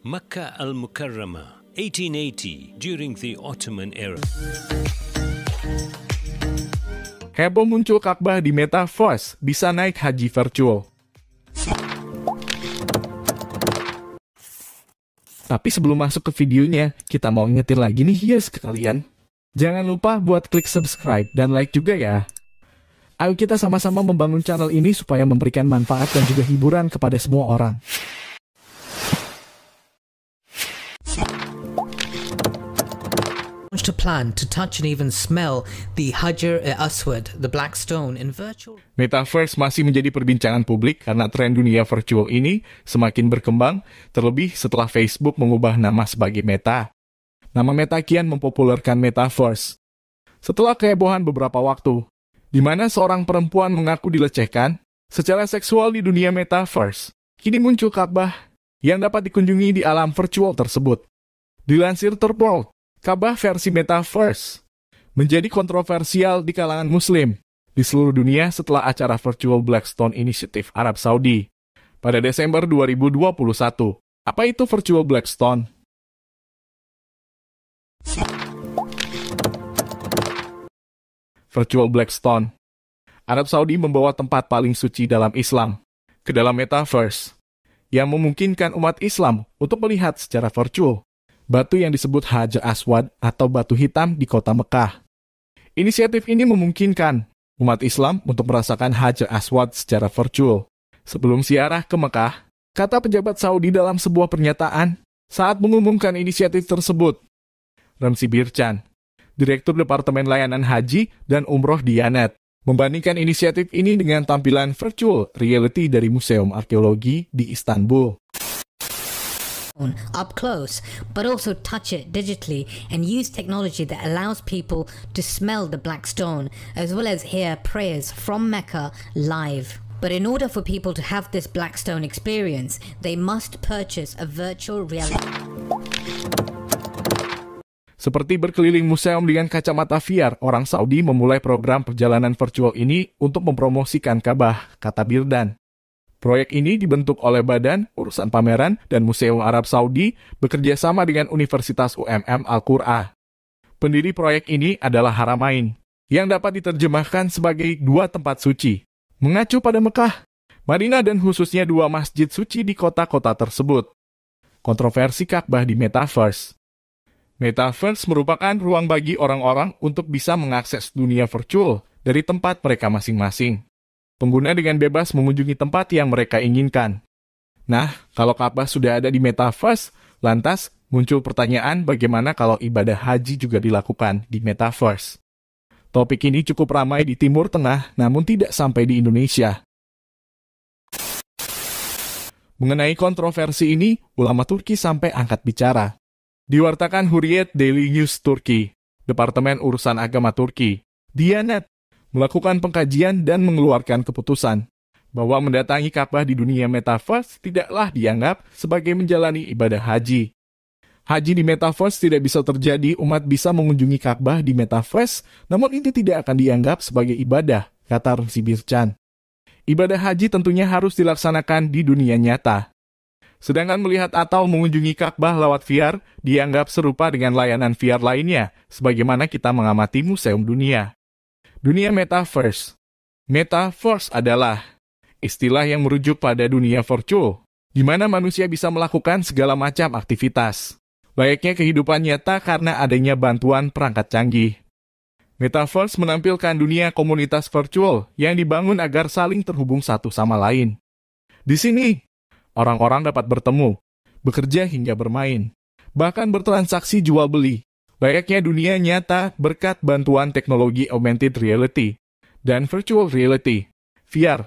Makkah al Mukarramah, 1880, during the Ottoman era. Heboh muncul Ka'bah di Metaverse, bisa naik haji virtual. Tapi sebelum masuk ke videonya, kita mau ngetir lagi nih yes ke kalian. Jangan lupa buat klik subscribe dan like juga ya. Ayo kita sama-sama membangun channel ini supaya memberikan manfaat dan juga hiburan kepada semua orang. plan to touch and even smell the Hajar al-Aswad, e the black stone in virtual Metaverse masih menjadi perbincangan publik karena tren dunia virtual ini semakin berkembang, terlebih setelah Facebook mengubah nama sebagai Meta. Nama Meta kian mempopulerkan Metaverse. Setelah kehebohan beberapa waktu, di mana seorang perempuan mengaku dilecehkan secara seksual di dunia Metaverse, kini muncul Kabah yang dapat dikunjungi di alam virtual tersebut. Dilansir Terpol, Kabah versi Metaverse menjadi kontroversial di kalangan muslim di seluruh dunia setelah acara Virtual Blackstone Initiative Arab Saudi pada Desember 2021. Apa itu Virtual Blackstone? Virtual Blackstone Arab Saudi membawa tempat paling suci dalam Islam ke dalam metaverse yang memungkinkan umat Islam untuk melihat secara virtual batu yang disebut Hajar Aswad atau batu hitam di kota Mekah. Inisiatif ini memungkinkan umat Islam untuk merasakan Hajar Aswad secara virtual. Sebelum siarah ke Mekah, kata pejabat Saudi dalam sebuah pernyataan saat mengumumkan inisiatif tersebut. Ramsi Birchan, Direktur Departemen Layanan Haji dan Umroh di Diyanet, membandingkan inisiatif ini dengan tampilan virtual reality dari Museum Arkeologi di Istanbul. up close, but also touch it digitally and use technology that allows people to smell the black stone as well as hear prayers from Mecca live. But in order for people to have this black stone experience, they must purchase a virtual reality. Seperti berkeliling museum dengan kacamata VR, orang Saudi memulai program perjalanan virtual ini untuk mempromosikan Ka'bah, kata Birdan. Proyek ini dibentuk oleh Badan Urusan Pameran dan Museum Arab Saudi bekerja sama dengan Universitas UMM al Qur'a. Pendiri proyek ini adalah Haramain, yang dapat diterjemahkan sebagai dua tempat suci. Mengacu pada Mekah, Madinah dan khususnya dua masjid suci di kota-kota tersebut. Kontroversi Ka'bah di Metaverse Metaverse merupakan ruang bagi orang-orang untuk bisa mengakses dunia virtual dari tempat mereka masing-masing. Pengguna dengan bebas mengunjungi tempat yang mereka inginkan. Nah, kalau Ka'bah sudah ada di metaverse, lantas muncul pertanyaan bagaimana kalau ibadah haji juga dilakukan di metaverse. Topik ini cukup ramai di Timur Tengah, namun tidak sampai di Indonesia. Mengenai kontroversi ini, ulama Turki sampai angkat bicara. Diwartakan Hurriyet Daily News Turki, Departemen Urusan Agama Turki. Diyanet, melakukan pengkajian dan mengeluarkan keputusan bahwa mendatangi Ka'bah di dunia metaverse tidaklah dianggap sebagai menjalani ibadah haji. Haji di metaverse tidak bisa terjadi, umat bisa mengunjungi Ka'bah di metaverse, namun ini tidak akan dianggap sebagai ibadah, kata Rusi Birchan. Ibadah haji tentunya harus dilaksanakan di dunia nyata. Sedangkan melihat atau mengunjungi Ka'bah lewat VR dianggap serupa dengan layanan VR lainnya, sebagaimana kita mengamati museum dunia. Dunia Metaverse Metaverse adalah istilah yang merujuk pada dunia virtual, di mana manusia bisa melakukan segala macam aktivitas, layaknya kehidupan nyata karena adanya bantuan perangkat canggih. Metaverse menampilkan dunia komunitas virtual yang dibangun agar saling terhubung satu sama lain. Di sini, orang-orang dapat bertemu, bekerja hingga bermain, bahkan bertransaksi jual beli Layaknya dunia nyata berkat bantuan teknologi augmented reality dan virtual reality, VR.